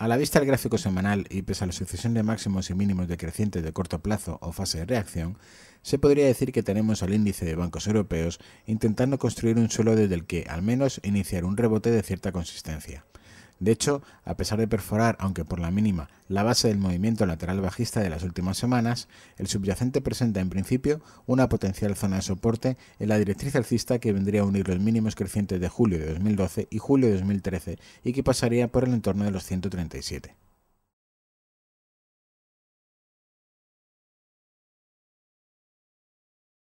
A la vista del gráfico semanal y pese a la sucesión de máximos y mínimos decrecientes de corto plazo o fase de reacción, se podría decir que tenemos al índice de bancos europeos intentando construir un suelo desde el que al menos iniciar un rebote de cierta consistencia. De hecho, a pesar de perforar, aunque por la mínima, la base del movimiento lateral bajista de las últimas semanas, el subyacente presenta en principio una potencial zona de soporte en la directriz alcista que vendría a unir los mínimos crecientes de julio de 2012 y julio de 2013 y que pasaría por el entorno de los 137.